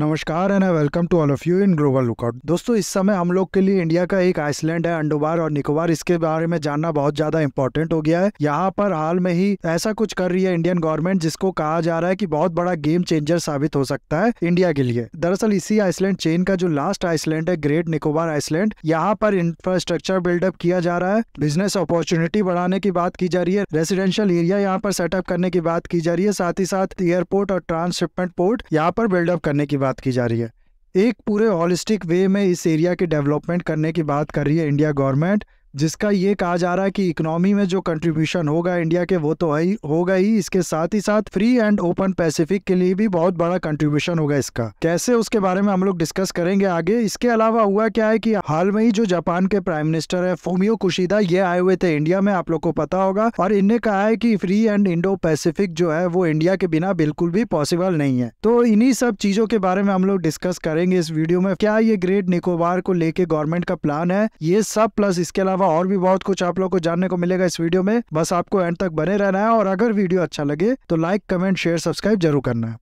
नमस्कार and welcome to all of you in global lookout दोस्तों इस समय हम लोग के लिए इंडिया का एक आइसलैंड है अंडोबार और निकोबार इसके बारे में जानना बहुत ज्यादा इंपॉर्टेंट हो गया है यहाँ पर हाल में ही ऐसा कुछ कर रही है इंडियन गवर्नमेंट जिसको कहा जा रहा है कि बहुत बड़ा गेम चेंजर साबित हो सकता है इंडिया के लिए दरअसल इसी आइसलैंड चेन का जो लास्ट आइसलैंड है ग्रेट निकोबार आइसलैंड यहाँ पर इंफ्रास्ट्रक्चर बिल्डअप किया जा रहा है बिजनेस अपॉर्चुनिटी बढ़ाने की बात की जा रही है रेसिडेंशियल एरिया यहाँ पर सेटअप करने की बात की जा रही है साथ ही साथ एयरपोर्ट और ट्रांसशिपमेंट पोर्ट यहाँ पर बिल्डअप करने की बात बात की जा रही है एक पूरे हॉलिस्टिक वे में इस एरिया की डेवलपमेंट करने की बात कर रही है इंडिया गवर्नमेंट जिसका ये कहा जा रहा है कि इकोनॉमी में जो कंट्रीब्यूशन होगा इंडिया के वो तो ही होगा ही इसके साथ ही साथ फ्री एंड ओपन पैसिफिक के लिए भी बहुत बड़ा कंट्रीब्यूशन होगा इसका कैसे उसके बारे में हम लोग डिस्कस करेंगे आगे इसके अलावा हुआ क्या है कि हाल में ही जो जापान के प्राइम मिनिस्टर है फोमियो कुशीदा ये आए हुए थे इंडिया में आप लोग को पता होगा और इनने कहा है कि फ्री एंड इंडो पैसिफिक जो है वो इंडिया के बिना बिल्कुल भी पॉसिबल नहीं है तो इन्हीं सब चीजों के बारे में हम लोग डिस्कस करेंगे इस वीडियो में क्या ये ग्रेट निकोबार को लेके गवर्नमेंट का प्लान है ये सब प्लस इसके अलावा और भी बहुत कुछ आप लोग को जानने को मिलेगा इस वीडियो में बस आपको एंड तक बने रहना है और अगर वीडियो अच्छा लगे तो लाइक कमेंट शेयर सब्सक्राइब जरूर करना है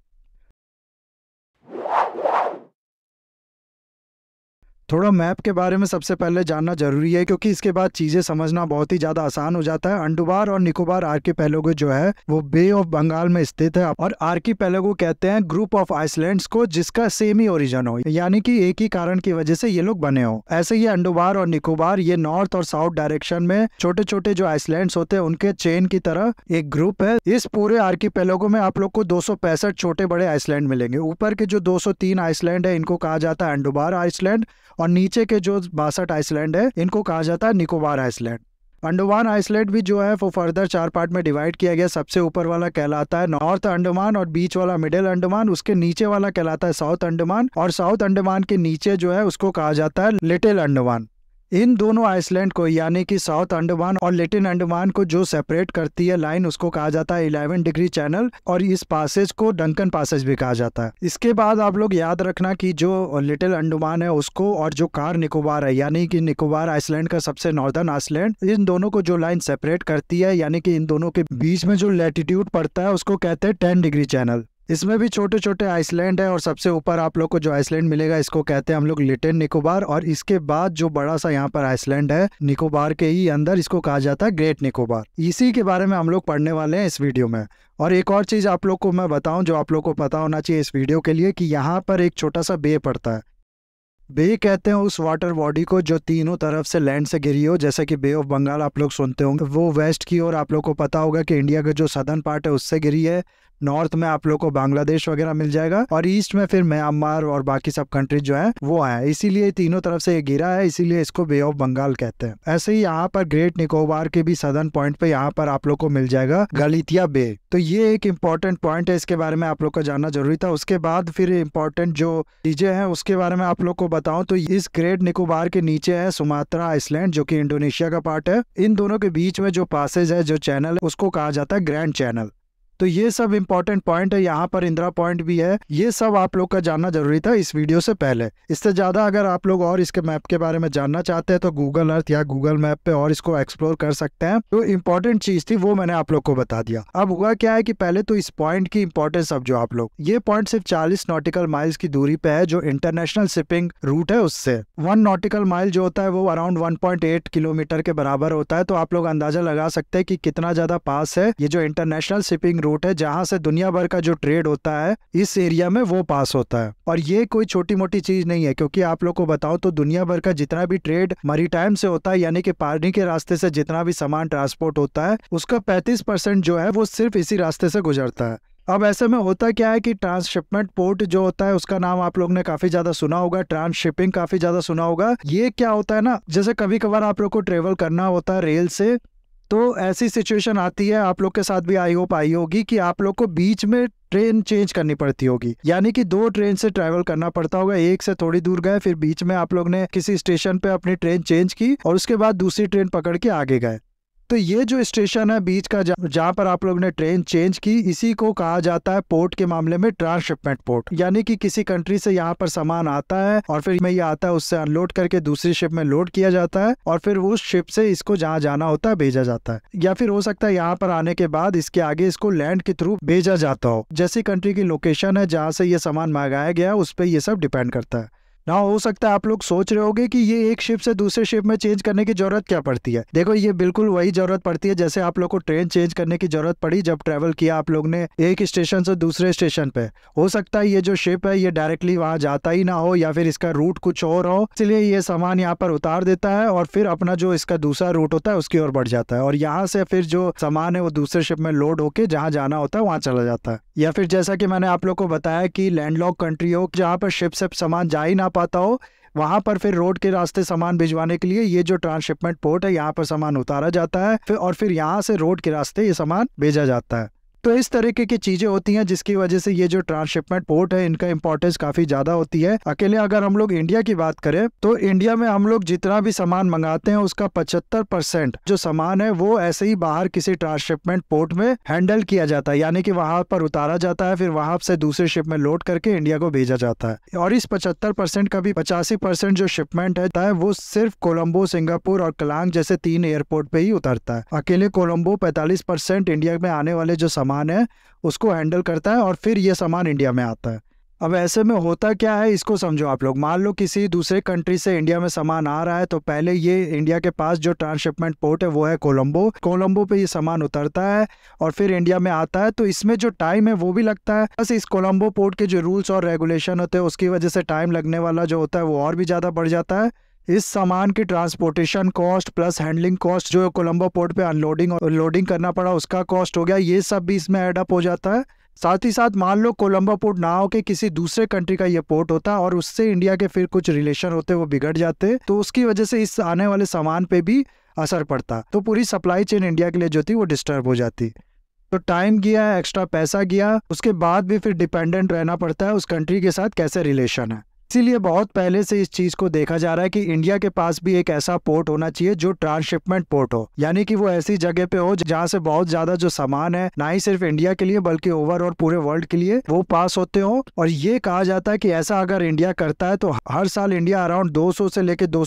थोड़ा मैप के बारे में सबसे पहले जानना जरूरी है क्योंकि इसके बाद चीज़ें समझना बहुत ही ज़्यादा आसान हो जाता है अंडुबार और निकोबार आर्की पैलोगो जो है वो बे ऑफ बंगाल में स्थित है और आर्की पैलोगो कहते हैं ग्रुप ऑफ आइसलैंड को जिसका सेम ही ओरिजन हो यानी कि एक ही कारण की वजह से ये लोग बने हो ऐसे ही अंडुबार और निकोबार ये नॉर्थ और साउथ डायरेक्शन में छोटे छोटे जो आइसलैंड होते हैं उनके चेन की तरह एक ग्रुप है इस पूरे आर्की पैलोगो में आप लोग को दो छोटे बड़े आइसलैंड मिलेंगे ऊपर के जो दो आइसलैंड है इनको कहा जाता है अंडुबार आइसलैंड और नीचे के जो बासठ आइसलैंड है इनको कहा जाता है निकोबार आइसलैंड अंडमान आइसलैंड भी जो है वो फर्दर चार पार्ट में डिवाइड किया गया सबसे ऊपर वाला कहलाता है नॉर्थ अंडमान और बीच वाला मिडिल अंडमान उसके नीचे वाला कहलाता है साउथ अंडमान और साउथ अंडमान के नीचे जो है उसको कहा जाता है लिटिल अंडमान इन दोनों आइसलैंड को यानी कि साउथ अंडमान और लेटिन अंडमान को जो सेपरेट करती है लाइन उसको कहा जाता है इलेवन डिग्री चैनल और इस पासेज को डंकन पासेज भी कहा जाता है इसके बाद आप लोग याद रखना कि जो लिटिल अंडमान है उसको और जो कार निकोबार है यानी कि निकोबार आइसलैंड का सबसे नॉर्दर्न आइसलैंड इन दोनों को जो लाइन सेपरेट करती है यानी कि इन दोनों के बीच में जो लेटिट्यूड पड़ता है उसको कहते हैं टेन डिग्री चैनल इसमें भी छोटे छोटे आइसलैंड है और सबसे ऊपर आप लोग को जो आइसलैंड मिलेगा इसको कहते हैं हम लोग लिटेन निकोबार और इसके बाद जो बड़ा सा यहाँ पर आइसलैंड है निकोबार के ही अंदर इसको कहा जाता है ग्रेट निकोबार इसी के बारे में हम लोग पढ़ने वाले हैं इस वीडियो में और एक और चीज़ आप लोग को मैं बताऊं जो आप लोग को पता होना चाहिए इस वीडियो के लिए कि यहाँ पर एक छोटा सा बे पड़ता है बे कहते हैं उस वाटर बॉडी को जो तीनों तरफ से लैंड से घिरी हो जैसे कि बे ऑफ बंगाल आप लोग सुनते होंगे वो वेस्ट की ओर आप लोग को पता होगा कि इंडिया का जो सदर्न पार्ट है उससे घिरी है नॉर्थ में आप लोग को बांग्लादेश वगैरह मिल जाएगा और ईस्ट में फिर म्यांमार और बाकी सब कंट्रीज जो है वो है इसीलिए तीनों तरफ से ये गिरा है इसीलिए इसको बे ऑफ बंगाल कहते हैं ऐसे ही यहाँ पर ग्रेट निकोबार के भी सदर्न पॉइंट पे यहाँ पर आप लोग को मिल जाएगा गलितिया बे तो ये एक इम्पोर्टेंट पॉइंट है इसके बारे में आप लोग को जानना जरूरी था उसके बाद फिर इम्पोर्टेंट जो चीजें हैं उसके बारे में आप लोग को बताऊं तो इस ग्रेट निकोबार के नीचे है सुमात्रा आइसलैंड जो कि इंडोनेशिया का पार्ट है इन दोनों के बीच में जो पासेज है जो चैनल है उसको कहा जाता है ग्रैंड चैनल तो ये सब इंपॉर्टेंट पॉइंट है यहाँ पर इंदिरा पॉइंट भी है ये सब आप लोग का जानना जरूरी था इस वीडियो से पहले इससे ज़्यादा अगर आप लोग और इसके मैप के बारे में जानना चाहते हैं तो गूगल अर्थ या गूगल मैप पे और इसको एक्सप्लोर कर सकते हैं जो तो इम्पोर्टेंट चीज़ थी वो मैंने आप लोग को बता दिया अब हुआ क्या है की पहले तो इस पॉइंट की इम्पोर्टेंस अब जो आप लोग ये पॉइंट सिर्फ चालीस नोटिकल माइल्स की दूरी पे है जो इंटरनेशनल शिपिंग रूट है उससे वन नोटिकल माइल जो होता है वो अराउंड वन किलोमीटर के बराबर होता है तो आप लोग अंदाजा लगा सकते हैं कि कितना ज़्यादा पास है ये जो इंटरनेशनल शिपिंग रूट है जहाँ से दुनिया भर का जो ट्रेड होता है इस एरिया में वो पास होता है और ये कोई छोटी मोटी चीज नहीं है क्योंकि आप लोग को बताओ तो दुनिया भर का जितना भी ट्रेड मरीटाइम से होता है यानी कि पानी के रास्ते से जितना भी सामान ट्रांसपोर्ट होता है उसका पैंतीस जो है वो सिर्फ इसी रास्ते से गुजरता है अब ऐसे में होता क्या है कि ट्रांसशिपमेंट पोर्ट जो होता है उसका नाम आप लोग ने काफी ज्यादा सुना होगा ट्रांसशिपिंग काफी ज्यादा सुना होगा ये क्या होता है ना जैसे कभी कभार आप लोग को ट्रेवल करना होता है रेल से तो ऐसी सिचुएशन आती है आप लोग के साथ भी आई होप आई होगी कि आप लोग को बीच में ट्रेन चेंज करनी पड़ती होगी यानी कि दो ट्रेन से ट्रैवल करना पड़ता होगा एक से थोड़ी दूर गए फिर बीच में आप लोग ने किसी स्टेशन पे अपनी ट्रेन चेंज की और उसके बाद दूसरी ट्रेन पकड़ के आगे गए तो ये जो स्टेशन है बीच का जहाँ पर आप लोग ने ट्रेन चेंज की इसी को कहा जाता है पोर्ट के मामले में ट्रांसशिपमेंट पोर्ट यानी कि किसी कंट्री से यहाँ पर सामान आता है और फिर में ये आता है उससे अनलोड करके दूसरी शिप में लोड किया जाता है और फिर उस शिप से इसको जहाँ जाना होता है भेजा जाता है या फिर हो सकता है यहाँ पर आने के बाद इसके आगे इसको लैंड के थ्रू भेजा जाता हो जैसी कंट्री की लोकेशन है जहाँ से ये सामान मंगाया गया उस पर यह सब डिपेंड करता है ना हो सकता है आप लोग सोच रहे होगे कि ये एक शिप से दूसरे शिप में चेंज करने की जरूरत क्या पड़ती है देखो ये बिल्कुल वही जरूरत पड़ती है जैसे आप लोग को ट्रेन चेंज करने की जरूरत पड़ी जब ट्रेवल किया आप लोग ने एक स्टेशन से दूसरे स्टेशन पे हो सकता है ये जो शिप है ये डायरेक्टली वहाँ जाता ही ना हो या फिर इसका रूट कुछ और हो इसलिए ये सामान यहाँ पर उतार देता है और फिर अपना जो इसका दूसरा रूट होता है उसकी ओर बढ़ जाता है और यहाँ से फिर जो सामान है वो दूसरे शिप में लोड होके जहाँ जाना होता है वहाँ चला जाता है या फिर जैसा कि मैंने आप लोग को बताया कि लैंडलॉक कंट्री हो जहाँ पर शिप से सामान जा ही ना पाता हो वहाँ पर फिर रोड के रास्ते सामान भिजवाने के लिए ये जो ट्रांसशिपमेंट पोर्ट है यहाँ पर सामान उतारा जाता है फिर और फिर यहाँ से रोड के रास्ते ये सामान भेजा जाता है तो इस तरीके की चीजें होती हैं जिसकी वजह से ये जो ट्रांसशिपमेंट पोर्ट है इनका इम्पोर्टेंस काफी ज्यादा होती है अकेले अगर हम लोग इंडिया की बात करें तो इंडिया में हम लोग जितना भी सामान मंगाते हैं उसका पचहत्तर परसेंट जो सामान है वो ऐसे ही बाहर किसी ट्रांसशिपमेंट पोर्ट में हैंडल किया जाता है यानी कि वहां पर उतारा जाता है फिर वहां से दूसरे शिप में लोड करके इंडिया को भेजा जाता है और इस पचहत्तर परसेंट का भी पचासी परसेंट जो शिपमेंट है वो सिर्फ कोलंबो सिंगापुर और कलांग जैसे तीन एयरपोर्ट पे ही उतरता है अकेले कोलंबो पैतालीस परसेंट इंडिया में आने वाले जो सामान सामान है उसको हैंडल करता है और फिर ये सामान इंडिया में आता है अब ऐसे में होता क्या है इसको समझो आप लोग मान लो किसी दूसरे कंट्री से इंडिया में सामान आ रहा है तो पहले ये इंडिया के पास जो ट्रांसशिपमेंट पोर्ट है वो है कोलंबो कोलंबो पे ये सामान उतरता है और फिर इंडिया में आता है तो इसमें जो टाइम है वो भी लगता है बस इस कोलंबो पोर्ट के जो रूल्स और रेगुलेशन होते हैं उसकी वजह से टाइम लगने वाला जो होता है वो और भी ज़्यादा बढ़ जाता है इस सामान की transportation cost plus handling cost जो कोलंबो पोर्ट पे अनलोडिंग और लोडिंग करना पड़ा उसका कॉस्ट हो गया ये सब भी इसमें एडअप हो जाता है साथ ही साथ मान लो कोलंबो पोर्ट ना हो के किसी दूसरे कंट्री का ये पोर्ट होता और उससे इंडिया के फिर कुछ रिलेशन होते वो बिगड़ जाते तो उसकी वजह से इस आने वाले सामान पे भी असर पड़ता तो पूरी सप्लाई चेन इंडिया के लिए जो थी वो डिस्टर्ब हो जाती तो टाइम गया एक्स्ट्रा पैसा गया उसके बाद भी फिर डिपेंडेंट रहना पड़ता है उस कंट्री के साथ कैसे रिलेशन है इसीलिए बहुत पहले से इस चीज को देखा जा रहा है कि इंडिया के पास भी एक ऐसा पोर्ट होना चाहिए जो ट्रांसशिपमेंट पोर्ट हो यानी कि वो ऐसी जगह पे हो जहाँ से बहुत ज्यादा जो सामान है ना ही सिर्फ इंडिया के लिए बल्कि ओवरऑल पूरे वर्ल्ड के लिए वो पास होते हो और ये कहा जाता है कि ऐसा अगर इंडिया करता है तो हर साल इंडिया अराउंड दो से लेकर दो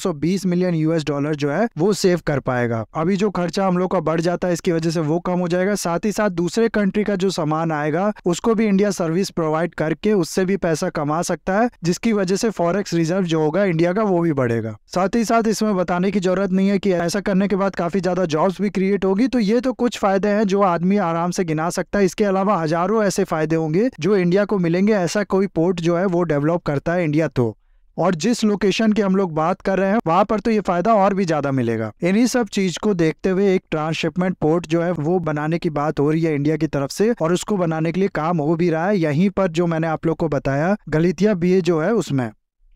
मिलियन यूएस डॉलर जो है वो सेव कर पाएगा अभी जो खर्चा हम लोग का बढ़ जाता है इसकी वजह से वो कम हो जाएगा साथ ही साथ दूसरे कंट्री का जो सामान आएगा उसको भी इंडिया सर्विस प्रोवाइड करके उससे भी पैसा कमा सकता है जिसकी वजह वजह से फॉरेक्स रिजर्व जो होगा इंडिया का वो भी बढ़ेगा साथ ही साथ इसमें बताने की जरूरत नहीं है कि ऐसा करने के बाद काफी ज्यादा जॉब्स भी क्रिएट होगी तो ये तो कुछ फायदे हैं जो आदमी आराम से गिना सकता है इसके अलावा हजारों ऐसे फायदे होंगे जो इंडिया को मिलेंगे ऐसा कोई पोर्ट जो है वो डेवलप करता है इंडिया तो और जिस लोकेशन की हम लोग बात कर रहे हैं वहां पर तो ये फायदा और भी ज्यादा मिलेगा इन्हीं सब चीज को देखते हुए एक ट्रांसशिपमेंट पोर्ट जो है वो बनाने की बात हो रही है इंडिया की तरफ से और उसको बनाने के लिए काम हो भी रहा है यहीं पर जो मैंने आप लोग को बताया गलितिया बी जो है उसमें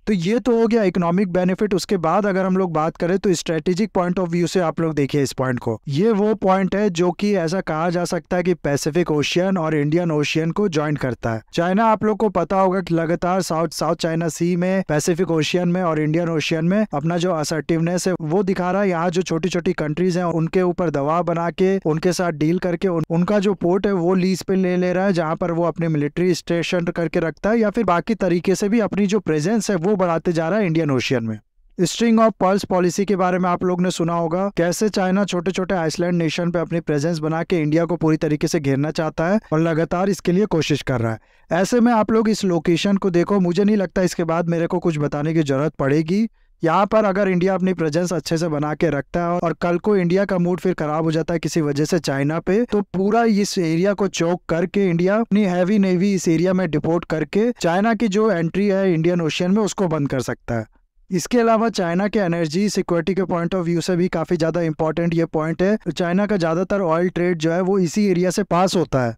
तो ये तो हो गया इकोनॉमिक बेनिफिट उसके बाद अगर हम लोग बात करें तो स्ट्रेटेजिक पॉइंट ऑफ व्यू से आप लोग देखिए इस पॉइंट को ये वो पॉइंट है जो कि ऐसा कहा जा सकता है कि पैसिफिक ओशियन और इंडियन ओशियन को ज्वाइन करता है चाइना आप लोग को पता होगा कि लगातार साउथ साउथ चाइना सी में पैसिफिक ओशियन में और इंडियन ओशियन में अपना जो असर्टिवनेस है वो दिखा रहा है यहाँ जो छोटी छोटी कंट्रीज है उनके ऊपर दबाव बना के उनके साथ डील करके उनका जो पोर्ट है वो लीज पे ले ले रहा है जहाँ पर वो अपने मिलिट्री स्टेशन करके रखता है या फिर बाकी तरीके से भी अपनी जो प्रेजेंस है वो बढ़ाते जा रहा है इंडियन ओशियन में स्ट्रिंग ऑफ पर्ल्स पॉलिसी के बारे में आप लोग ने सुना होगा कैसे चाइना छोटे छोटे आइसलैंड नेशन पे अपनी प्रेजेंस बना के इंडिया को पूरी तरीके से घेरना चाहता है और लगातार इसके लिए कोशिश कर रहा है ऐसे में आप लोग इस लोकेशन को देखो मुझे नहीं लगता इसके बाद मेरे को कुछ बताने की जरूरत पड़ेगी यहाँ पर अगर इंडिया अपनी प्रेजेंस अच्छे से बना के रखता है और कल को इंडिया का मूड फिर खराब हो जाता है किसी वजह से चाइना पे तो पूरा इस एरिया को चौक करके इंडिया अपनी हैवी नेवी इस एरिया में डिपोर्ट करके चाइना की जो एंट्री है इंडियन ओशियन में उसको बंद कर सकता है इसके अलावा चाइना के एनर्जी सिक्योरिटी के पॉइंट ऑफ व्यू से भी काफ़ी ज़्यादा इंपॉर्टेंट ये पॉइंट है चाइना तो का ज़्यादातर ऑयल ट्रेड जो है वो इसी एरिया से पास होता है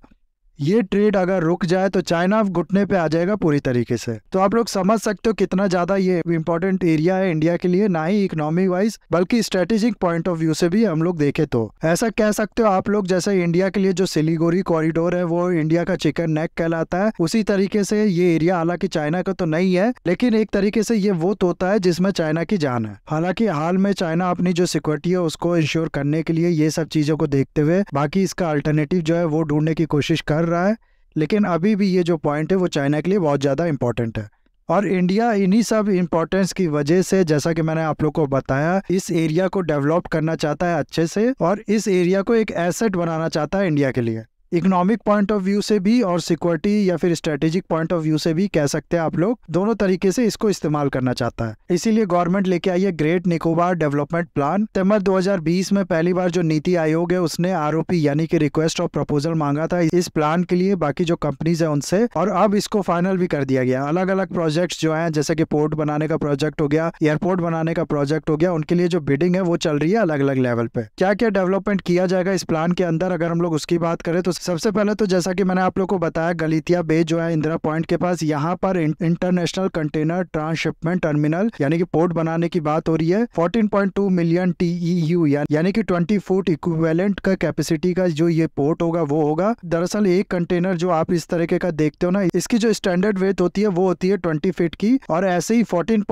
ये ट्रेड अगर रुक जाए तो चाइना घुटने पे आ जाएगा पूरी तरीके से तो आप लोग समझ सकते हो कितना ज्यादा ये इम्पोर्टेंट एरिया है इंडिया के लिए ना ही इकोनॉमी वाइज बल्कि स्ट्रेटेजिक पॉइंट ऑफ व्यू से भी हम लोग देखे तो ऐसा कह सकते हो आप लोग जैसे इंडिया के लिए जो सिलीगोरी कॉरिडोर है वो इंडिया का चिकन नेक कहलाता है उसी तरीके से ये एरिया हालांकि चाइना का तो नहीं है लेकिन एक तरीके से ये वो तोता है जिसमें चाइना की जान है हालांकि हाल में चाइना अपनी जो सिक्योरिटी है उसको इंश्योर करने के लिए ये सब चीजों को देखते हुए बाकी इसका अल्टरनेटिव जो है वो ढूंढने की कोशिश कर रहा है लेकिन अभी भी ये जो पॉइंट है वो चाइना के लिए बहुत ज़्यादा इंपॉर्टेंट है और इंडिया इन्हीं सब इम्पोर्टेंस की वजह से जैसा कि मैंने आप लोग को बताया इस एरिया को डेवलप करना चाहता है अच्छे से और इस एरिया को एक एसेट बनाना चाहता है इंडिया के लिए इकोनॉमिक पॉइंट ऑफ व्यू से भी और सिक्योरिटी या फिर स्ट्रेटेजिक पॉइंट ऑफ व्यू से भी कह सकते हैं आप लोग दोनों तरीके से इसको इस्तेमाल करना चाहता है इसीलिए गवर्नमेंट लेके आई है ग्रेट निकोबार डेवलपमेंट प्लान सितंबर 2020 में पहली बार जो नीति आयोग है उसने आरोपी यानी कि रिक्वेस्ट और प्रपोजल मांगा था इस प्लान के लिए बाकी जो कंपनीज है उनसे और अब इसको फाइनल भी कर दिया गया अलग अलग प्रोजेक्ट जो है जैसे की पोर्ट बनाने का प्रोजेक्ट हो गया एयरपोर्ट बनाने का प्रोजेक्ट हो गया उनके लिए जो बिडिंग है वो चल रही है अलग अलग लेवल पे क्या क्या डेवलपमेंट किया जाएगा इस प्लान के अंदर अगर हम लोग उसकी बात करें तो सबसे पहले तो जैसा कि मैंने आप लोग को बताया गलितिया बे जो है इंदिरा पॉइंट के पास यहाँ पर इंटरनेशनल कंटेनर ट्रांसशिपमेंट टर्मिनल यानी कि पोर्ट बनाने की बात हो रही है 14.2 मिलियन टीईयू यानी कि 20 फुट इक्विवेलेंट का कैपेसिटी का जो ये पोर्ट होगा वो होगा दरअसल एक कंटेनर जो आप इस तरीके का देखते हो ना इसकी जो स्टैंडर्ड वेथ होती है वो होती है ट्वेंटी फीट की और ऐसे ही फोर्टीन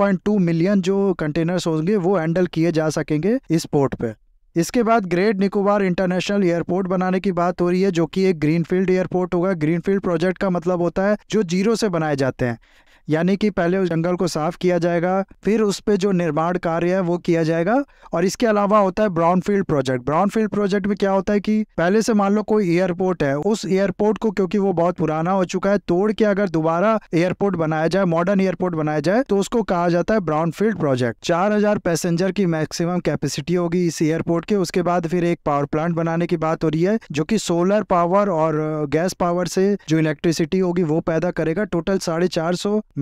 मिलियन जो कंटेनर होंगे वो हैंडल किए जा सकेंगे इस पोर्ट पे इसके बाद ग्रेट निकोबार इंटरनेशनल एयरपोर्ट बनाने की बात हो रही है जो कि एक ग्रीनफील्ड एयरपोर्ट होगा ग्रीनफील्ड प्रोजेक्ट का मतलब होता है जो जीरो से बनाए जाते हैं यानी कि पहले उस जंगल को साफ किया जाएगा फिर उस पर जो निर्माण कार्य है वो किया जाएगा और इसके अलावा होता है brownfield project brownfield project में क्या होता है कि पहले से मान लो कोई एयरपोर्ट है उस एयरपोर्ट को क्योंकि वो बहुत पुराना हो चुका है तोड़ के अगर दोबारा एयरपोर्ट बनाया जाए मॉडर्न एयरपोर्ट बनाया जाए तो उसको कहा जाता है ब्राउन फील्ड प्रोजेक्ट चार पैसेंजर की मैक्सिमम कैपेसिटी होगी इस एयरपोर्ट के उसके बाद फिर एक पावर प्लांट बनाने की बात हो रही है जो की सोलर पावर और गैस पावर से जो इलेक्ट्रिसिटी होगी वो पैदा करेगा टोटल साढ़े चार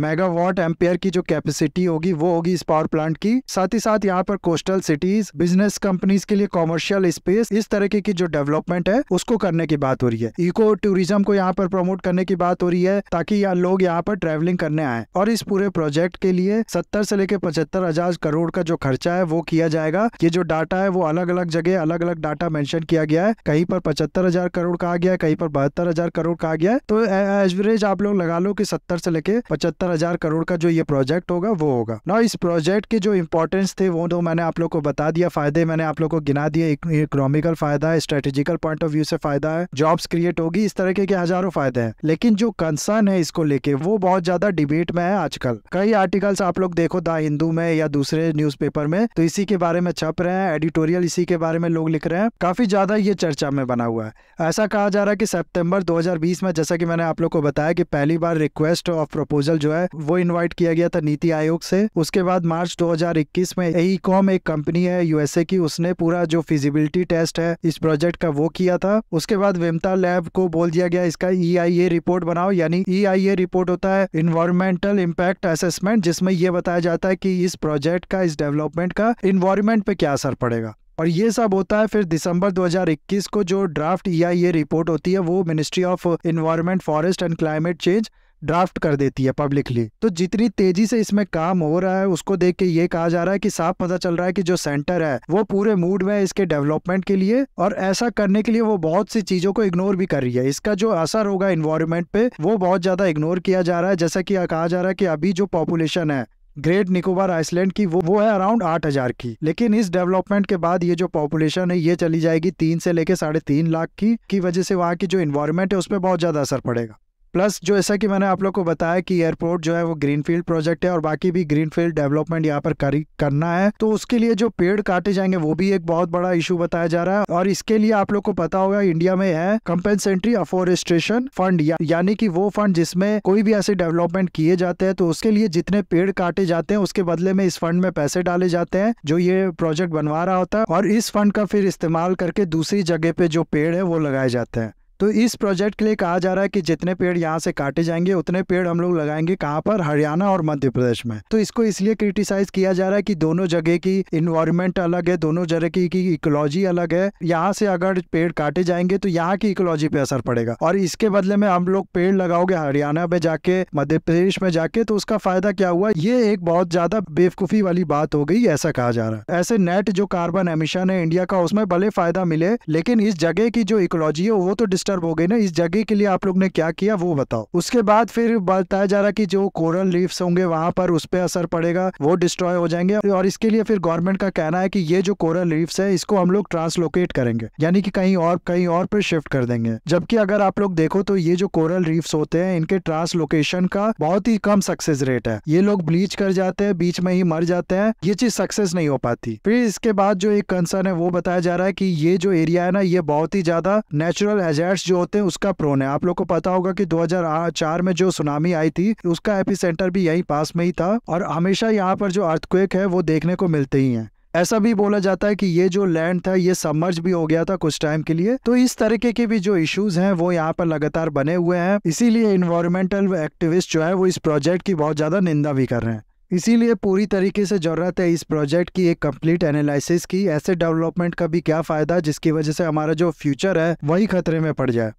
मेगावाट एम्पेयर की जो कैपेसिटी होगी वो होगी इस पावर प्लांट की साथ ही साथ यहाँ पर कोस्टल सिटीज बिजनेस कंपनीज के लिए कॉमर्शियल स्पेस इस तरह की जो डेवलपमेंट है उसको करने की बात हो रही है इको टूरिज्म को यहाँ पर प्रमोट करने की बात हो रही है ताकि यहाँ लोग यहाँ पर ट्रेवलिंग करने आए और इस पूरे प्रोजेक्ट के लिए सत्तर से लेकर पचहत्तर हजार करोड़ का जो खर्चा है वो किया जाएगा ये जो डाटा है वो अलग अलग जगह अलग अलग डाटा मेंशन किया गया है कहीं पर पचहत्तर हजार करोड़ कहा गया है कहीं पर बहत्तर हजार करोड़ कहा गया है तो एवरेज आप लोग लगा लो कि सत्तर से लेके पचहत्तर सत्तर हजार करोड़ का जो ये प्रोजेक्ट होगा वो होगा ना इस प्रोजेक्ट के जो इंपॉर्टेंस थे वो तो मैंने आप लोग को बता दिया फायदे मैंने आप लोग को गिना दिया इकोनॉमिकल फायदा है स्ट्रेटेजिकल पॉइंट ऑफ व्यू से फायदा है जॉब्स क्रिएट होगी इस तरह के हजारों फायदे हैं लेकिन जो कंसर्न है इसको लेके वो बहुत ज्यादा डिबेट में है आजकल कई आर्टिकल्स आप लोग देखो द हिंदू में या दूसरे न्यूज में तो इसी के बारे में छप रहे हैं एडिटोरियल इसी के बारे में लोग लिख रहे हैं काफी ज्यादा ये चर्चा में बना हुआ है ऐसा कहा जा रहा है कि सितंबर 2020 में जैसा कि मैंने आप लोग को बताया कि पहली बार रिक्वेस्ट ऑफ प्रपोजल जो है वो इन्वाइट किया गया था नीति आयोग से उसके बाद मार्च 2021 में ई कॉम एक कंपनी है यूएसए की उसने पूरा जो फिजिबिलिटी टेस्ट है इस प्रोजेक्ट का वो किया था उसके बाद वेमता लैब को बोल दिया गया इसका ई e रिपोर्ट बनाओ यानी ई e रिपोर्ट होता है इन्वायरमेंटल इम्पैक्ट असेसमेंट जिसमें ये बताया जाता है कि इस प्रोजेक्ट का इस डेवलपमेंट का इन्वायरमेंट पे क्या असर पड़ेगा और ये सब होता है फिर दिसंबर 2021 को जो ड्राफ्ट या रिपोर्ट होती है वो ministry of environment forest and climate change draft कर देती है पब्लिकली तो जितनी तेजी से इसमें काम हो रहा है उसको देख के ये कहा जा रहा है कि साफ पता चल रहा है कि जो सेंटर है वो पूरे मूड में इसके डेवलपमेंट के लिए और ऐसा करने के लिए वो बहुत सी चीजों को इग्नोर भी कर रही है इसका जो असर होगा इन्वायरमेंट पे वो बहुत ज्यादा इग्नोर किया जा रहा है जैसा कि कहा जा रहा है कि अभी जो पॉपुलेशन है ग्रेट निकोबार आइसलैंड की वो वो है अराउंड आठ हजार की लेकिन इस डेवलपमेंट के बाद ये जो पॉपुलेशन है ये चली जाएगी तीन से लेके साढ़े तीन लाख की की वजह से वहाँ की जो इन्वायरमेंट है उस पर बहुत ज्यादा असर पड़ेगा प्लस जो ऐसा कि मैंने आप लोग को बताया कि एयरपोर्ट जो है वो ग्रीनफील्ड प्रोजेक्ट है और बाकी भी ग्रीनफील्ड डेवलपमेंट यहाँ पर करना है तो उसके लिए जो पेड़ काटे जाएंगे वो भी एक बहुत बड़ा इशू बताया जा रहा है और इसके लिए आप लोग को पता होगा इंडिया में है कंपेंसेंट्री अफोरेस्ट्रेशन फंड या, यानी कि वो फंड जिसमें कोई भी ऐसे डेवलपमेंट किए जाते हैं तो उसके लिए जितने पेड़ काटे जाते हैं उसके बदले में इस फंड में पैसे डाले जाते हैं जो ये प्रोजेक्ट बनवा रहा होता है और इस फंड का फिर इस्तेमाल करके दूसरी जगह पे जो पेड़ है वो लगाए जाते हैं तो इस प्रोजेक्ट के लिए कहा जा रहा है कि जितने पेड़ यहाँ से काटे जाएंगे उतने पेड़ हम लोग लगाएंगे कहाँ पर हरियाणा और मध्य प्रदेश में तो इसको इसलिए क्रिटिसाइज किया जा रहा है कि दोनों जगह की इन्वायरमेंट अलग है दोनों जगह की, की इकोलॉजी अलग है यहाँ से अगर पेड़ काटे जाएंगे तो यहाँ की इकोलॉजी पे असर पड़ेगा और इसके बदले में हम लोग पेड़ लगाओगे हरियाणा में जाके मध्य प्रदेश में जाके तो उसका फायदा क्या हुआ ये एक बहुत ज्यादा बेवकूफी वाली बात हो गई ऐसा कहा जा रहा है ऐसे नेट जो कार्बन एमिशन है इंडिया का उसमें भले फायदा मिले लेकिन इस जगह की जो इकोलॉजी है वो तो डिस्टर्ब डिस्टर्ब हो गई ना इस जगह के लिए आप लोग ने क्या किया वो बताओ उसके बाद फिर बताया जा रहा कि जो कोरल लीव्स होंगे वहां पर उस पर असर पड़ेगा वो डिस्ट्रॉय हो जाएंगे और इसके लिए फिर गवर्नमेंट का कहना है कि ये जो कोरल लीव्स है इसको हम लोग ट्रांसलोकेट करेंगे यानी कि कहीं और कहीं और पर शिफ्ट कर देंगे जबकि अगर आप लोग देखो तो ये जो कोरल रीफ्स होते हैं इनके ट्रांसलोकेशन का बहुत ही कम सक्सेस रेट है ये लोग ब्लीच कर जाते हैं बीच में ही मर जाते हैं ये चीज सक्सेस नहीं हो पाती फिर इसके बाद जो एक कंसर्न है वो बताया जा रहा है कि ये जो एरिया है ना ये बहुत ही ज्यादा नेचुरल हैजार्ड फ्लैट्स जो होते हैं उसका प्रोन है आप लोग को पता होगा कि 2004 में जो सुनामी आई थी उसका एपी सेंटर भी यही पास में ही था और हमेशा यहाँ पर जो अर्थक्वेक है वो देखने को मिलते ही हैं ऐसा भी बोला जाता है कि ये जो लैंड था ये सबमर्ज भी हो गया था कुछ टाइम के लिए तो इस तरीके के भी जो इश्यूज हैं वो यहाँ पर लगातार बने हुए हैं इसीलिए इन्वायरमेंटल एक्टिविस्ट जो है वो इस प्रोजेक्ट की बहुत ज्यादा निंदा भी कर रहे हैं इसीलिए पूरी तरीके से ज़रूरत है इस प्रोजेक्ट की एक कंप्लीट एनालिसिस की ऐसे डेवलपमेंट का भी क्या फ़ायदा जिसकी वजह से हमारा जो फ्यूचर है वही खतरे में पड़ जाए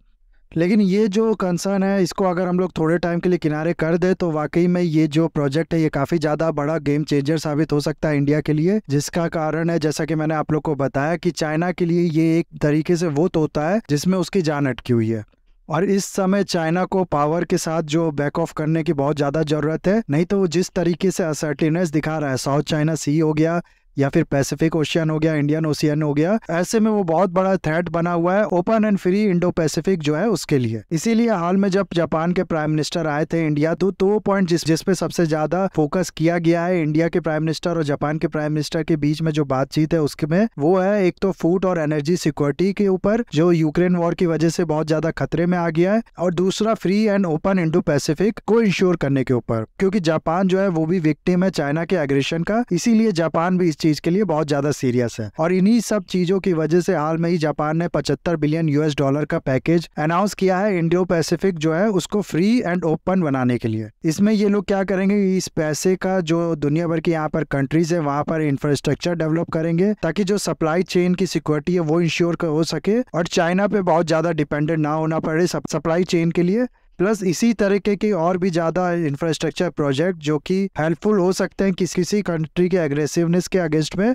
लेकिन ये जो कंसर्न है इसको अगर हम लोग थोड़े टाइम के लिए किनारे कर दे तो वाकई में ये जो प्रोजेक्ट है ये काफ़ी ज़्यादा बड़ा गेम चेंजर साबित हो सकता है इंडिया के लिए जिसका कारण है जैसा कि मैंने आप लोग को बताया कि चाइना के लिए ये एक तरीके से वो तोता है जिसमें उसकी जान अटकी हुई है और इस समय चाइना को पावर के साथ जो बैक ऑफ करने की बहुत ज़्यादा ज़रूरत है नहीं तो वो जिस तरीके से असर्टिवनेस दिखा रहा है साउथ चाइना सी हो गया या फिर पैसिफिक ओशियन हो गया इंडियन ओशियन हो गया ऐसे में वो बहुत बड़ा थ्रेट बना हुआ है open and free Indo Pacific जो है उसके लिए इसीलिए हाल में जब जापान के प्राइम मिनिस्टर आए थे इंडिया तो दो तो पॉइंट जिस जिसपे सबसे ज्यादा फोकस किया गया है इंडिया के प्राइम मिनिस्टर और जापान के प्राइम मिनिस्टर के बीच में जो बातचीत है उसके में वो है एक तो फूड और एनर्जी सिक्योरिटी के ऊपर जो यूक्रेन वॉर की वजह से बहुत ज्यादा खतरे में आ गया है और दूसरा free and open Indo Pacific को इंश्योर करने के ऊपर क्योंकि जापान जो है वो भी विक्टिम है चाइना के एग्रेशन का इसीलिए जापान भी इस चीज के लिए बहुत ज्यादा सीरियस है और इन्हीं सब चीजों की वजह से हाल में ही जापान ने पचहत्तर बिलियन यूएस डॉलर का पैकेज अनाउंस किया है इंडियो पैसिफिक जो है उसको फ्री एंड ओपन बनाने के लिए इसमें ये लोग क्या करेंगे इस पैसे का जो दुनिया भर की यहाँ पर कंट्रीज है वहाँ पर इंफ्रास्ट्रक्चर डेवलप करेंगे ताकि जो सप्लाई चेन की सिक्योरिटी है वो इंश्योर हो सके और चाइना पे बहुत ज्यादा डिपेंडेंट ना होना पड़े सप्लाई चेन के लिए प्लस इसी तरीके की और भी ज़्यादा इंफ्रास्ट्रक्चर प्रोजेक्ट जो कि हेल्पफुल हो सकते हैं किसी किसी कंट्री के एग्रेसिवनेस के अगेंस्ट में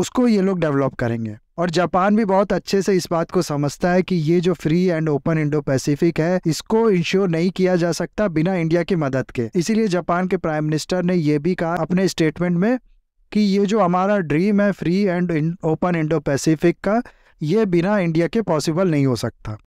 उसको ये लोग डेवलप करेंगे और जापान भी बहुत अच्छे से इस बात को समझता है कि ये जो free and open Indo Pacific है इसको इंश्योर नहीं किया जा सकता बिना इंडिया की मदद के इसीलिए जापान के प्राइम मिनिस्टर ने ये भी कहा अपने स्टेटमेंट में कि ये जो हमारा ड्रीम है free and open Indo Pacific का ये बिना इंडिया के पॉसिबल नहीं हो सकता